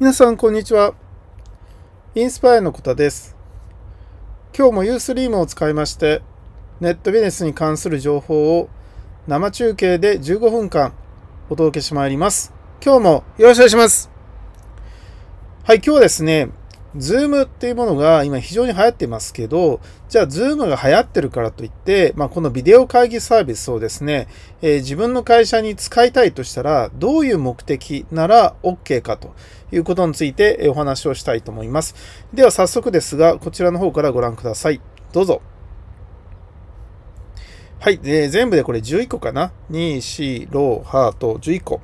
皆さん、こんにちは。インスパイアのこたです。今日もユースリームを使いまして、ネットビジネスに関する情報を生中継で15分間お届けしてまいります。今日もよろしくお願いします。はい、今日はですね、ズームっていうものが今非常に流行ってますけど、じゃあズームが流行ってるからといって、まあ、このビデオ会議サービスをですね、えー、自分の会社に使いたいとしたら、どういう目的なら OK かということについてお話をしたいと思います。では早速ですが、こちらの方からご覧ください。どうぞ。はい。ー、全部でこれ11個かな。2、4、6、8ト、11個。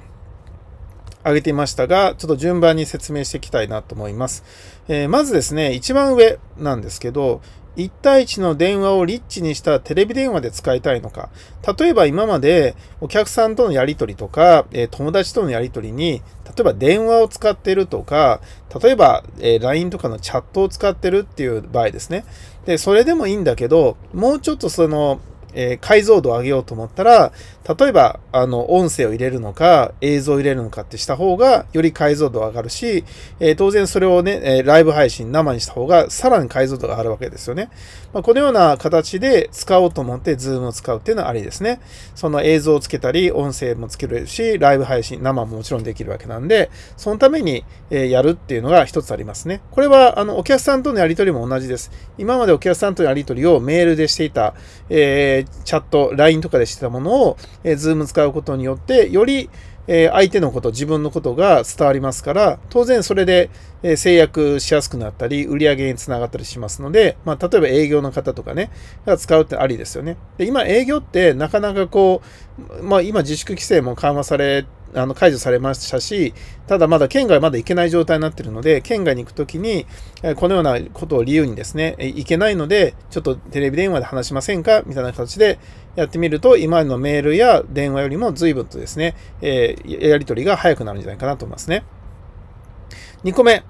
挙げていましたが、ちょっと順番に説明していきたいなと思います。えー、まずですね、一番上なんですけど、1対1の電話をリッチにしたテレビ電話で使いたいのか。例えば今までお客さんとのやりとりとか、え友達とのやりとりに、例えば電話を使ってるとか、例えば、え LINE とかのチャットを使ってるっていう場合ですね。で、それでもいいんだけど、もうちょっとその、え解像度を上げようと思ったら、例えば、あの、音声を入れるのか、映像を入れるのかってした方が、より解像度が上がるし、えー、当然それをね、えライブ配信、生にした方が、さらに解像度が上がるわけですよね。まあ、このような形で使おうと思って、ズームを使うっていうのはありですね。その映像をつけたり、音声もつけるし、ライブ配信、生ももちろんできるわけなんで、そのために、えやるっていうのが一つありますね。これは、あの、お客さんとのやり取りも同じです。今までお客さんとのやり取りをメールでしていた、えー、チャット、LINE とかでしてたものを、えー、Zoom 使うことによって、より、え相手のこと、自分のことが伝わりますから、当然それで、え制約しやすくなったり、売り上げにつながったりしますので、まあ、例えば営業の方とかね、が使うってありですよね。で、今営業ってなかなかこう、まあ、今自粛規制も緩和されて、あの解除されましたし、ただまだ県外まだ行けない状態になってるので、県外に行くときに、このようなことを理由にですね、行けないので、ちょっとテレビ電話で話しませんかみたいな形でやってみると、今のメールや電話よりも随分とですね、えやり取りが早くなるんじゃないかなと思いますね。2個目、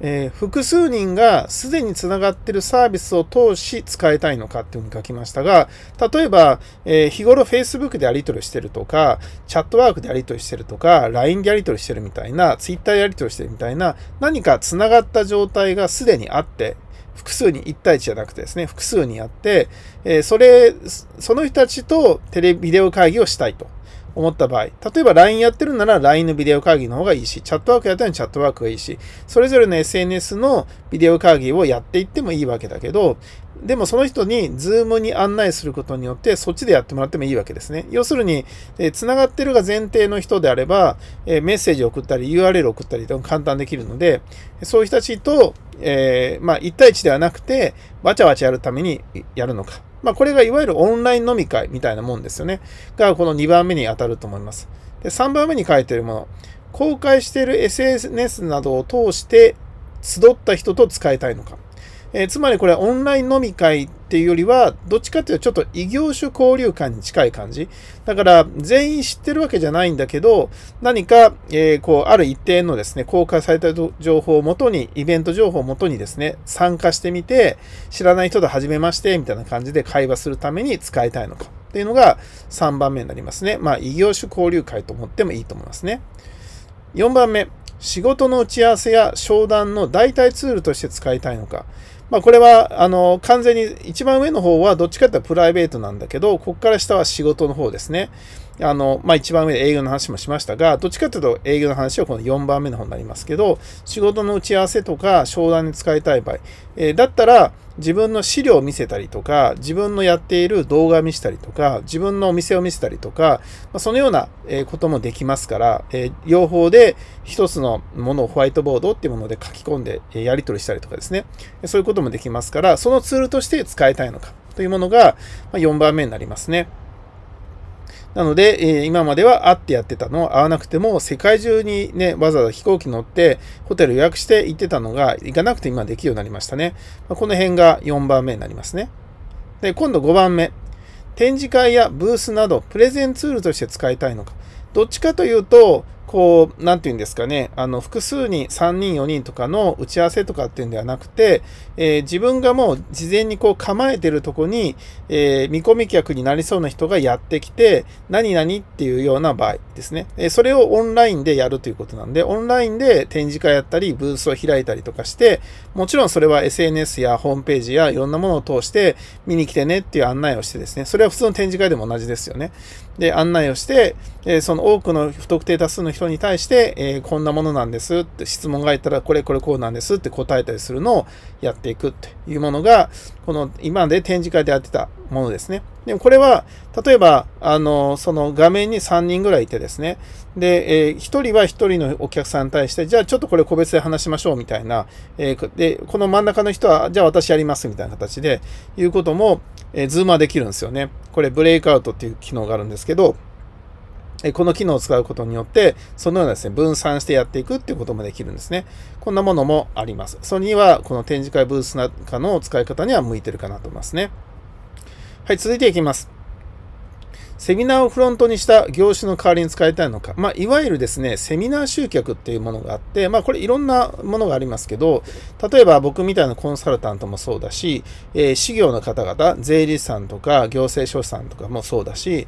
えー、複数人がすでにつながっているサービスを通し使いたいのかっていうふうに書きましたが、例えば、えー、日頃 Facebook でやり取りしてるとか、チャットワークでやり取りしてるとか、LINE でやり取りしてるみたいな、Twitter でやり取りしてるみたいな、何かつながった状態がすでにあって、複数に1対1じゃなくてですね、複数にあって、えー、それ、その人たちとテレビデオ会議をしたいと。思った場合、例えば LINE やってるなら LINE のビデオ会議の方がいいし、チャットワークやったらチャットワークがいいし、それぞれの SNS のビデオ会議をやっていってもいいわけだけど、でもその人に Zoom に案内することによってそっちでやってもらってもいいわけですね。要するに、つながってるが前提の人であれば、メッセージを送ったり URL を送ったりと簡単できるので、そういう人たちと、えー、まあ、1対1ではなくて、わちゃわちゃやるためにやるのか。まあ、これがいわゆるオンライン飲み会みたいなもんですよね。が、この2番目に当たると思います。で、3番目に書いてるもの。公開している SNS などを通して集った人と使いたいのか。えー、つまりこれオンライン飲み会っていうよりは、どっちかっていうとちょっと異業種交流会に近い感じ。だから全員知ってるわけじゃないんだけど、何か、えー、こう、ある一定のですね、公開された情報をもとに、イベント情報をもとにですね、参加してみて、知らない人と初めまして、みたいな感じで会話するために使いたいのか。っていうのが3番目になりますね。まあ、異業種交流会と思ってもいいと思いますね。4番目、仕事の打ち合わせや商談の代替ツールとして使いたいのか。まあ、これはあの完全に一番上の方はどっちかというとプライベートなんだけど、ここから下は仕事の方ですね。あの、まあ、一番上で営業の話もしましたが、どっちかというと営業の話はこの4番目の方になりますけど、仕事の打ち合わせとか商談に使いたい場合、えー、だったら自分の資料を見せたりとか、自分のやっている動画を見せたりとか、自分のお店を見せたりとか、まあ、そのようなこともできますから、えー、両方で一つのものをホワイトボードっていうもので書き込んでやり取りしたりとかですね、そういうこともできますから、そのツールとして使いたいのかというものが4番目になりますね。なので、え今までは会ってやってたの、会わなくても世界中にね、わざわざ飛行機乗ってホテル予約して行ってたのが、行かなくて今できるようになりましたね。まこの辺が4番目になりますね。で、今度5番目。展示会やブースなどプレゼンツールとして使いたいのか。どっちかというと、こう、なんて言うんですかね、あの、複数に3人、4人とかの打ち合わせとかっていうんではなくて、えー、自分がもう事前にこう構えてるとこに、えー、見込み客になりそうな人がやってきて、何々っていうような場合ですね。えー、それをオンラインでやるということなんで、オンラインで展示会やったり、ブースを開いたりとかして、もちろんそれは SNS やホームページやいろんなものを通して見に来てねっていう案内をしてですね、それは普通の展示会でも同じですよね。で、案内をして、えー、その多くの不特定多数の人人に対して、えー、こんなものなんですって質問がいたら、これこれこうなんですって答えたりするのをやっていくっていうものが、この今で展示会でやってたものですね。でもこれは、例えば、あの、その画面に3人ぐらいいてですね。で、えー、1人は1人のお客さんに対して、じゃあちょっとこれ個別で話しましょうみたいな、えー、で、この真ん中の人は、じゃあ私やりますみたいな形で、いうことも、えー、ズームはできるんですよね。これブレイクアウトっていう機能があるんですけど、この機能を使うことによって、そのようなですね、分散してやっていくっていうこともできるんですね。こんなものもあります。それには、この展示会ブースなんかの使い方には向いてるかなと思いますね。はい、続いていきます。セミナーをフロントにした業種の代わりに使いたいのか、まあ、いわゆるですね、セミナー集客っていうものがあって、まあ、これいろんなものがありますけど、例えば僕みたいなコンサルタントもそうだし、えー、事業の方々、税理士さんとか行政書士さんとかもそうだし、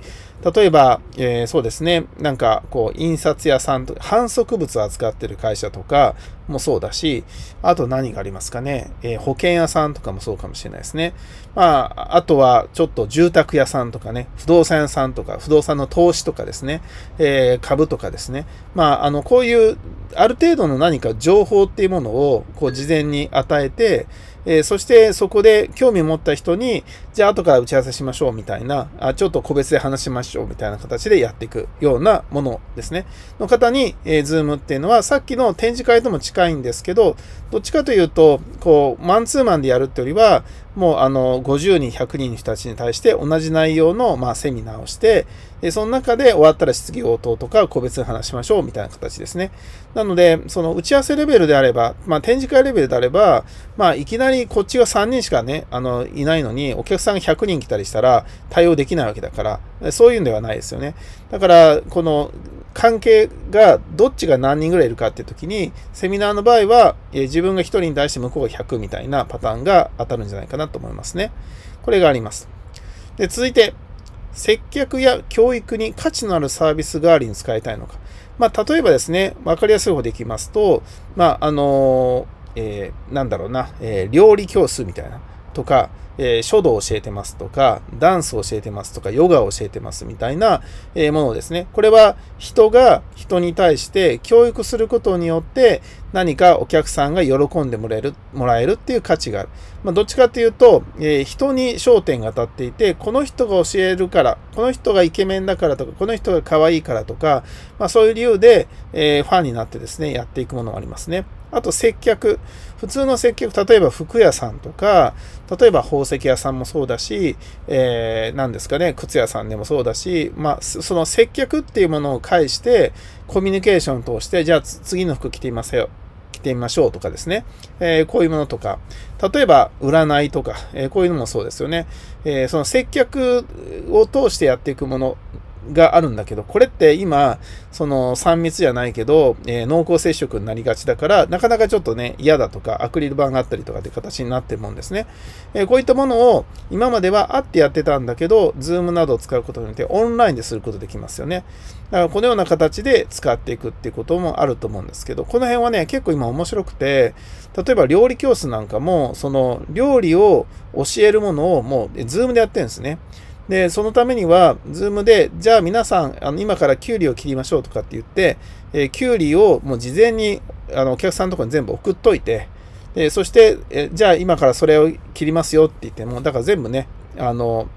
例えば、えー、そうですね、なんかこう、印刷屋さんとか、反則物を扱ってる会社とかもそうだし、あと何がありますかね、えー、保険屋さんとかもそうかもしれないですね。まあ、あとはちょっと住宅屋さんとかね、不動産屋さん産とか、不動産の投資とかですね、えー、株とかですね、まあ、あの、こういう、ある程度の何か情報っていうものを、こう、事前に与えて、えー、そしてそこで興味を持った人に、じゃあ後から打ち合わせしましょうみたいな、あちょっと個別で話しましょうみたいな形でやっていくようなものですね。の方に、えー、ズームっていうのは、さっきの展示会とも近いんですけど、どっちかというと、こう、マンツーマンでやるってよりは、もうあの50人100人の人たちに対して同じ内容のまあセミナーをしてでその中で終わったら質疑応答とか個別に話しましょうみたいな形ですねなのでその打ち合わせレベルであれば、まあ、展示会レベルであれば、まあ、いきなりこっちが3人しかねあのいないのにお客さんが100人来たりしたら対応できないわけだからそういうんではないですよね。だから、この関係がどっちが何人ぐらいいるかっていう時に、セミナーの場合は、え自分が1人に対して向こうが100みたいなパターンが当たるんじゃないかなと思いますね。これがあります。で、続いて、接客や教育に価値のあるサービス代わりに使いたいのか。まあ、例えばですね、わかりやすい方でいきますと、まあ、あのーえー、なんだろうな、えー、料理教室みたいな。とか、えー、書道を教えてますとか、ダンスを教えてますとか、ヨガを教えてますみたいな、えものですね。これは人が人に対して教育することによって何かお客さんが喜んでもらえる、もらえるっていう価値がある。まあ、どっちかっていうと、えー、人に焦点が当たっていて、この人が教えるから、この人がイケメンだからとか、この人が可愛いからとか、まあ、そういう理由で、えー、ファンになってですね、やっていくものがありますね。あと接客。普通の接客、例えば服屋さんとか、例えば宝石屋さんもそうだし、えー、何ですかね、靴屋さんでもそうだし、まあ、その接客っていうものを介して、コミュニケーションを通して、じゃあ次の服着てみますよ。着てみましょうとかですね。えー、こういうものとか。例えば、占いとか、えー、こういうのもそうですよね。えその接客を通してやっていくものがあるんだけど、これって今、その3密じゃないけど、えー、濃厚接触になりがちだから、なかなかちょっとね、嫌だとか、アクリル板があったりとかって形になってるもんですね。えー、こういったものを今まではあってやってたんだけど、ズームなどを使うことによってオンラインですることできますよね。だからこのような形で使っていくっていうこともあると思うんですけど、この辺はね、結構今面白くて、例えば料理教室なんかも、その料理を教えるものをもうズームでやってるんですね。で、そのためには、ズームで、じゃあ皆さん、あの今からキュウリを切りましょうとかって言って、えー、キュウリをもう事前にあのお客さんのところに全部送っといて、でそして、えじゃあ今からそれを切りますよって言っても、だから全部ね、あの、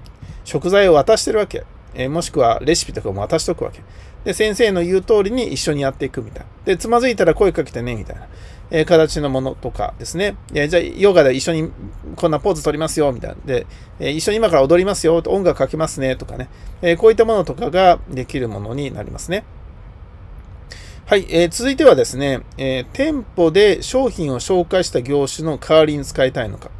食材を渡してるわけ。えー、もしくはレシピとかも渡しとくわけ。で、先生の言う通りに一緒にやっていくみたいな。で、つまずいたら声かけてね、みたいな。え形のものとかですね、えじゃあヨガで一緒にこんなポーズ取りますよみたいなんで、え一緒に今から踊りますよ音楽かけますねとかね、えこういったものとかができるものになりますね。はい、えー、続いてはですね、え店舗で商品を紹介した業種の代わりに使いたいのか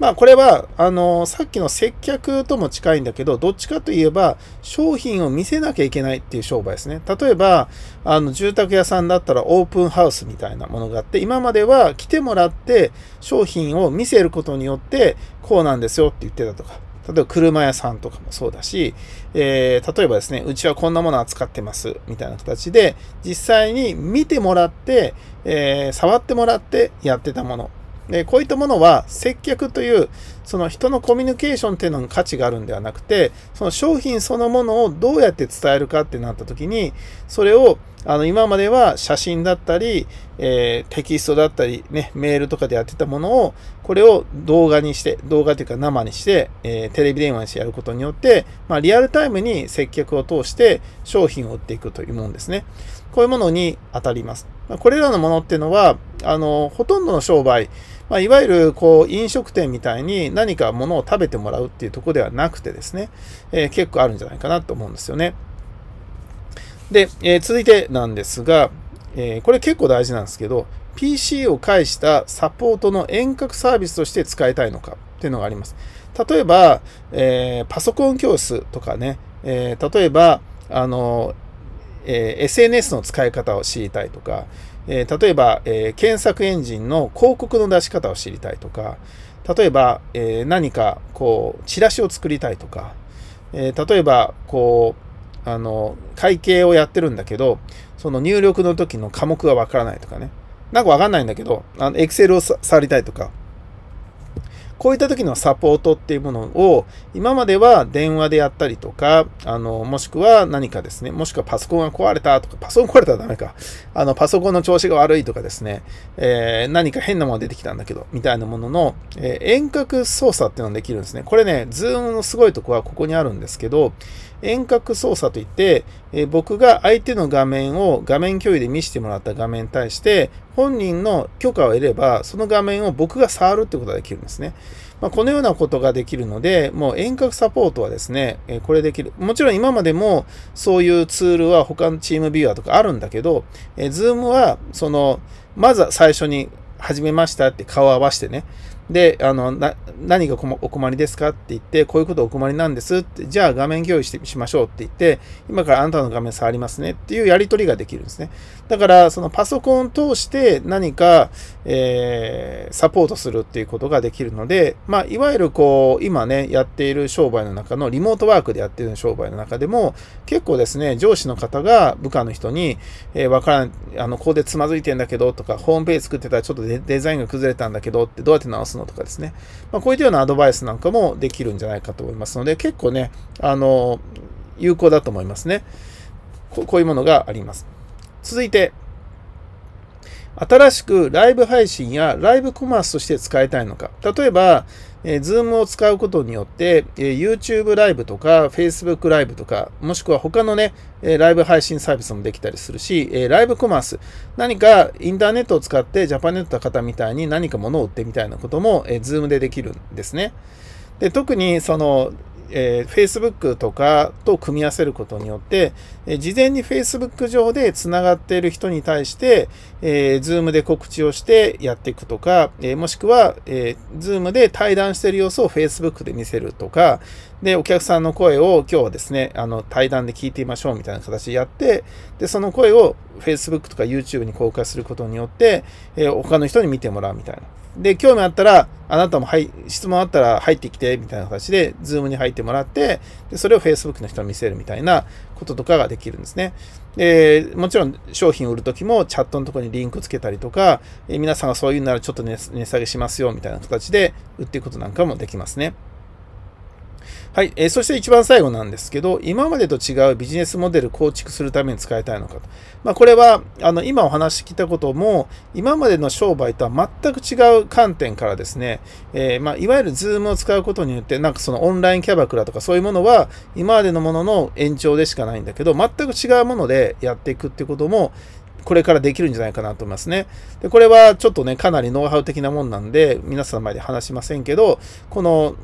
まあこれは、あのさっきの接客とも近いんだけど、どっちかといえば商品を見せなきゃいけないっていう商売ですね。例えば、あの住宅屋さんだったらオープンハウスみたいなものがあって、今までは来てもらって商品を見せることによって、こうなんですよって言ってたとか、例えば車屋さんとかもそうだし、えー、例えばですね、うちはこんなもの扱ってます、みたいな形で、実際に見てもらって、えー、触ってもらってやってたもの。でこういったものは接客というその人のコミュニケーションっていうのに価値があるんではなくてその商品そのものをどうやって伝えるかってなった時にそれをあの今までは写真だったり、えー、テキストだったり、ね、メールとかでやってたものをこれを動画にして動画というか生にして、えー、テレビ電話にしてやることによって、まあ、リアルタイムに接客を通して商品を売っていくというものですねこういうものに当たりますこれらのものっていうのはあのほとんどの商売まあ、いわゆるこう飲食店みたいに何かものを食べてもらうっていうとこではなくてですね、えー、結構あるんじゃないかなと思うんですよね。で、えー、続いてなんですが、えー、これ結構大事なんですけど、PC を介したサポートの遠隔サービスとして使いたいのかっていうのがあります。例えば、えー、パソコン教室とかね、えー、例えば、あの、えー、SNS の使い方を知りたいとか、えー、例えば、えー、検索エンジンの広告の出し方を知りたいとか、例えば、えー、何かこうチラシを作りたいとか、え例えばこうあの会計をやってるんだけどその入力の時の科目がわからないとかねなんかわかんないんだけどあのセルを触りたいとかこういった時のサポートっていうものを、今までは電話でやったりとか、あの、もしくは何かですね、もしくはパソコンが壊れたとか、パソコン壊れたらダメか、あの、パソコンの調子が悪いとかですね、えー、何か変なものが出てきたんだけど、みたいなものの、えー、遠隔操作っていうのができるんですね。これね、ズームのすごいとこはここにあるんですけど、遠隔操作といって、え僕が相手の画面を画面共有で見せてもらった画面に対して、本人の許可を得れば、その画面を僕が触るってことができるんですね。まあ、このようなことができるので、もう遠隔サポートはですね、えこれできる。もちろん今までもそういうツールは他のチームビューアーとかあるんだけど、えー、Zoom は、その、まずは最初に始めましたって顔を合わせてね、で、あの、な、何がお困りですかって言って、こういうことお困りなんですって、じゃあ画面共有してしましょうって言って、今からあなたの画面触りますねっていうやり取りができるんですね。だから、そのパソコンを通して何か、えー、サポートするっていうことができるので、まあ、いわゆるこう、今ね、やっている商売の中の、リモートワークでやっている商売の中でも、結構ですね、上司の方が部下の人に、えー、わからん、あの、ここでつまずいてんだけどとか、ホームページ作ってたらちょっとデザインが崩れたんだけどって、どうやって直すののとかですね。まあ、こういったようなアドバイスなんかもできるんじゃないかと思いますので、結構ね、あの、有効だと思いますね。こういうものがあります。続いて、新しくライブ配信やライブコマースとして使いたいのか。例えば、えー、Zoom を使うことによって、えー、YouTube ライブとか Facebook ライブとか、もしくは他のね、えー、ライブ配信サービスもできたりするし、えー、ライブコマース、何かインターネットを使ってジャパネットの方みたいに何か物を売ってみたいなことも、えー、Zoom でできるんですね。で特にそのえー、Facebook とかと組み合わせることによって、えー、事前に Facebook 上で繋がっている人に対して、えー、Zoom で告知をしてやっていくとか、えー、もしくは、えー、Zoom で対談している様子を Facebook で見せるとか、で、お客さんの声を今日はですね、あの、対談で聞いてみましょうみたいな形でやって、で、その声を Facebook とか YouTube に公開することによって、えー、他の人に見てもらうみたいな。で、興味あったら、あなたも、はい、質問あったら入ってきて、みたいな形で、ズームに入ってもらって、で、それを Facebook の人に見せるみたいなこととかができるんですね。で、もちろん商品売るときもチャットのところにリンクつけたりとか、え皆さんがそういうならちょっと値下げしますよ、みたいな形で売っていくことなんかもできますね。はい、えー、そして一番最後なんですけど、今までと違うビジネスモデル構築するために使いたいのかと。まあ、これは、あの、今お話し聞いたことも、今までの商売とは全く違う観点からですね、えー、まあ、いわゆる Zoom を使うことによって、なんかそのオンラインキャバクラとかそういうものは、今までのものの延長でしかないんだけど、全く違うものでやっていくってことも、これからできるんじゃないかなと思いますね。で、これはちょっとね、かなりノウハウ的なもんなんで、皆さんの前で話しませんけど、この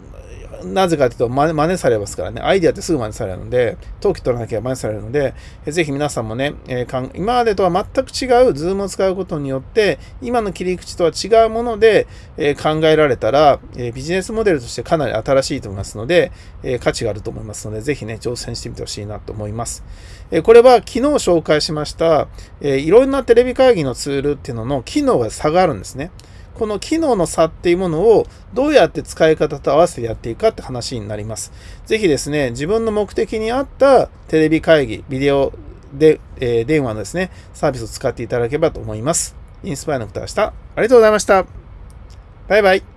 なぜかというと真、真似されますからね、アイデアってすぐ真似されるので、登記取らなきゃ真似されるので、ぜひ皆さんもね、えー、今までとは全く違う Zoom を使うことによって、今の切り口とは違うもので、えー、考えられたら、えー、ビジネスモデルとしてかなり新しいと思いますので、え価値があると思いますので、ぜひね、挑戦してみてほしいなと思います。えこれは昨日紹介しました、えいろんなテレビ会議のツールっていうのの機能が差があるんですね。この機能の差っていうものをどうやって使い方と合わせてやっていくかって話になります。ぜひですね、自分の目的に合ったテレビ会議、ビデオで、えー、電話のですね、サービスを使っていただければと思います。インスパイアのとは明日。ありがとうございました。バイバイ。